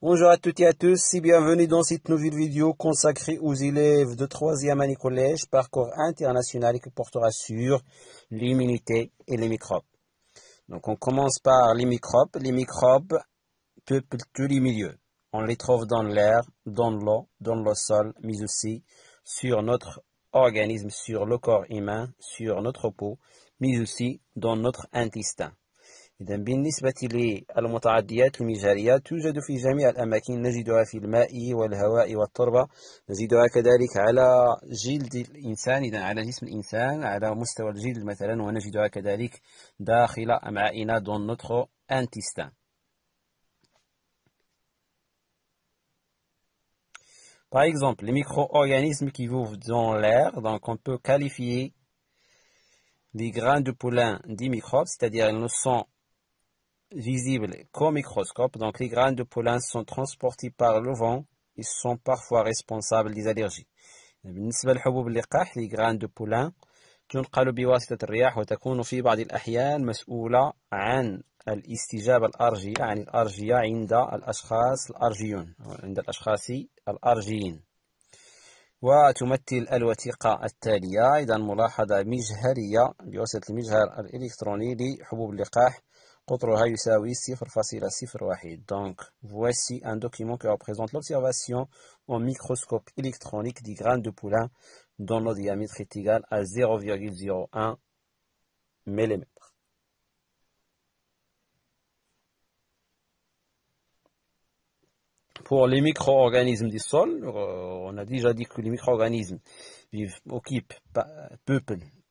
Bonjour à toutes et à tous et bienvenue dans cette nouvelle vidéo consacrée aux élèves de 3e année collège parcours international qui portera sur l'immunité et les microbes. Donc on commence par les microbes. Les microbes peuplent tous les milieux. On les trouve dans l'air, dans l'eau, dans le sol, mais aussi sur notre organisme, sur le corps humain, sur notre peau, mais aussi dans notre intestin. إذا بالنسبة للمتعديات المجهرية توجد في جميع الأماكن نجدها في الماء والهواء والتربة نجدها كذلك على جلد الإنسان إذا على جسم الإنسان على مستوى الجلد مثلا ونجدها كذلك داخل أمعائنا دون نوتخو أنتستان Par exemple, les micro-organismes qui vivent dans l'air, donc on peut qualifier les grains de pollen des microbes, c'est-à-dire ils ne sont visible qu'au microscope, donc les grains de pollen sont transportés par le vent. Ils sont parfois responsables des allergies. بالنسبة لحبوب اللقاح لي جران دو بولان تنقل بواسطة الرياح وتكون في بعض الأحيان مسؤولة عن الاستجابة الأرجية عن يعني الأرجية عند الأشخاص الأرجيون عند الأشخاص الأرجيين وتمثل الوثيقة التالية إذا ملاحظة مجهرية بواسطة المجهر الإلكتروني لحبوب اللقاح Donc, voici un document qui représente l'observation en microscope électronique des graines de poulain dont le diamètre est égal à 0,01 mm. Pour les micro-organismes du sol, euh, on a déjà dit que les micro-organismes vivent, occupent, peuplent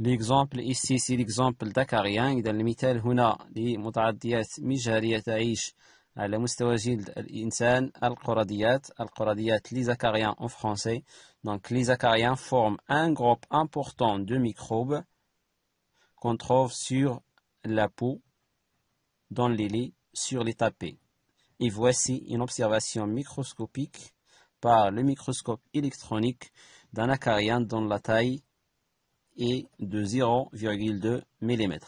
L'exemple ici, c'est l'exemple d'acariens. le المثال هنا لمتعديات les تعيش على مستوى les الإنسان de les acariens en français donc les acariens forment un groupe important de microbes qu'on trouve sur la peau dans les sur les tapis. et voici une observation microscopique par le microscope électronique d'un acarien dont la taille et دو 0,2 ملم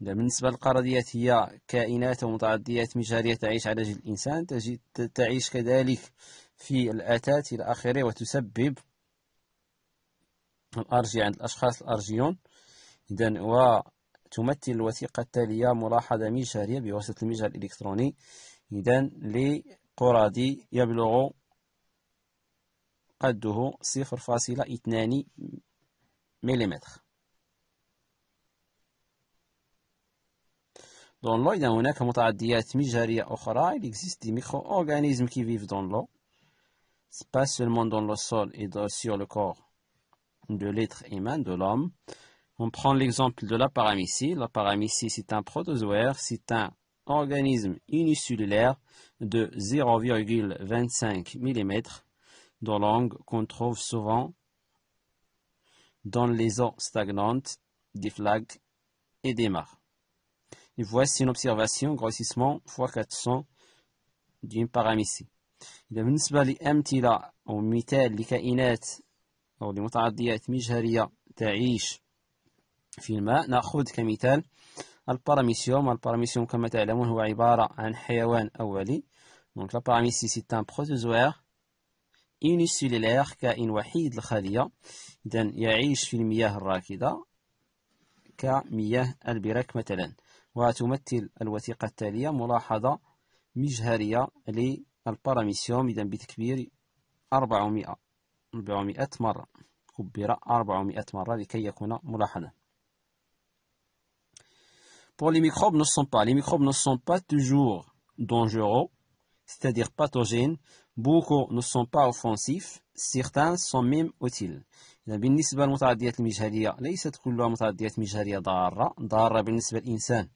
بالنسبة للقرضيات هي كائنات ومتعدية مجهرية تعيش على جلد الإنسان تجد تعيش كذلك في الأتات إلى آخره وتسبب الأرجي عند الأشخاص الأرجيون اذا وتمثل الوثيقة التالية ملاحظة مجهرية بواسطة المجهر الإلكتروني إذن لقرادي يبلغ قده 0.2 Dans l'eau, il y a existe des micro-organismes qui vivent dans l'eau. Pas seulement dans le sol et sur le corps de l'être humain, de l'homme. On prend l'exemple de la paramycie. La paramycie, c'est un protozoaire, c'est un organisme unicellulaire de 0,25 mm de longue qu'on trouve souvent dans les eaux stagnantes des vagues et des mares. voici une observation, grossissement x 400, d'une paramétrie. Et bien, en ce qui concerne les métiers, e les créations, ou les métiers de la vie de l'homme, nous prenons comme exemple le paramétrium. Le paramétrium, comme vous le savez, est un animal initial. Donc, le paramétrium, c'est un protozoaire. يونيسيليلاغ كائن وحيد الخلية إذن يعيش في المياه الراكدة كمياه البرك مثلا وتمثل الوثيقة التالية ملاحظة مجهرية للباراميسيوم إذن بتكبير 400 400 مرة كبر 400 مرة لكي يكون ملاحظة Pour les microbes ne sont pas, les microbes ne sont pas toujours dangereux, c'est-à-dire pathogènes, beaucoup ne sont pas offensifs certains sont même utiles إذا بالنسبة للمتعديات المجهرية ليست كلها متعديات مجهرية ضارة ضارة بالنسبة للإنسان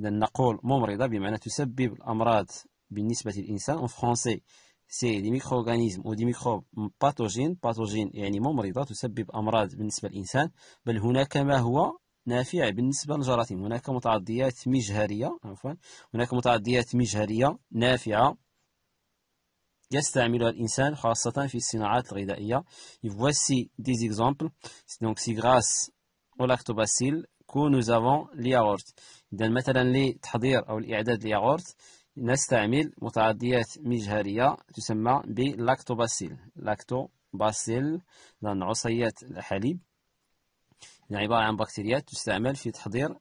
إذا نقول ممرضة بمعنى تسبب الأمراض بالنسبة للإنسان أون فرونسي سي دي ميكروغانيزم ودي ميكروب باثوجين باثوجين يعني ممرضة تسبب أمراض بالنسبة للإنسان بل هناك ما هو نافع بالنسبة للجراثيم هناك متعديات مجهرية عفوا هناك متعديات مجهرية نافعة يستعملها الإنسان خاصة في الصناعات الغذائية. voici des exemples. Donc c'est grâce au lactobacille que nous avons الياغورت. إذا مثلا لتحضير أو الإعداد الياغورت نستعمل متعديات مجهرية تسمى بلاكتوباسيل لاكتوباسيل لأن عصيات الحليب عبارة عن بكتيريات تستعمل في تحضير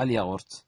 الياغورت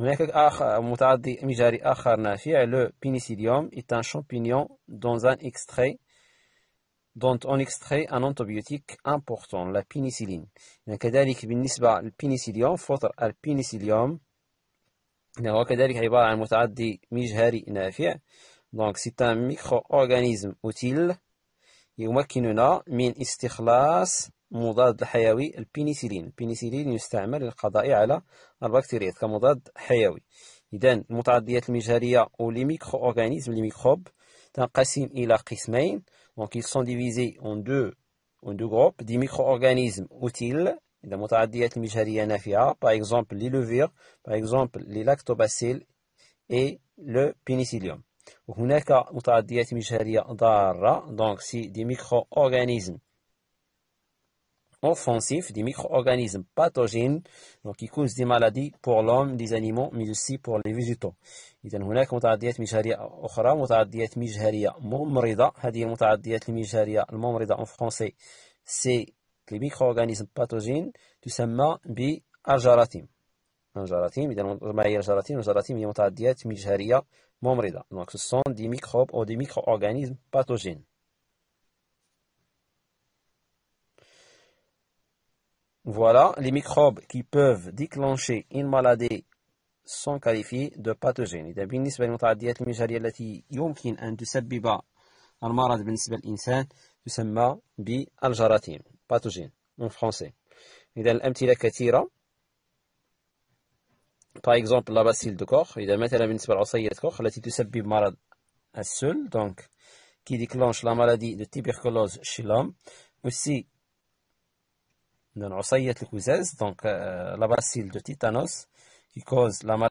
Euh, le pénicillium est un champignon dont on extrait un antibiotique important, la pénicilline. un micro-organisme utile مضاد حيوي البينيسيلين البينيسيلين يستعمل للقضاء على البكتيريات كمضاد حيوي إذا المتعديات المجهرية أو لي ميكرو أورغانيزم لي ميكروب تنقسم إلى قسمين دونك ils sont divisés en deux en deux groupes des micro-organismes utiles إذا متعديات المجهرية نافعة par exemple les levures par exemple les lactobacilles et le pénicillium وهناك متعديات مجهرية ضارة دونك سي دي ميكرو أورغانيزم offensifs, des micro-organismes pathogènes donc qui causent des maladies pour l'homme, des animaux, mais aussi pour les végétaux. Il y a une autre maladie, مجهرية c'est هذه maladie المجهرية الممرضة en français c'est les micro-organismes pathogènes تسمى بالجراثيم الجراثيم إذا ما هي الجراثيم؟ الجراثيم maladie متعديات maladie ممرضة donc ce sont des microbes ou des micro-organismes pathogènes Voilà les microbes qui peuvent déclencher une maladie sont qualifiés de pathogènes. إذا بالنسبة للمتعديات المجهرية التي يمكن أن تسبب المرض بالنسبة للإنسان تسمى بالجراثيم (pathogène) en français. إذا الأمثلة كثيرة par exemple la bacille de Koch إذا مثلا بالنسبة لعصية كوخ التي تسبب مرض السل donc qui déclenche la maladie de tuberculose chez l'homme aussi de Nosaïet le donc euh, la bacille de Titanos, qui cause la maladie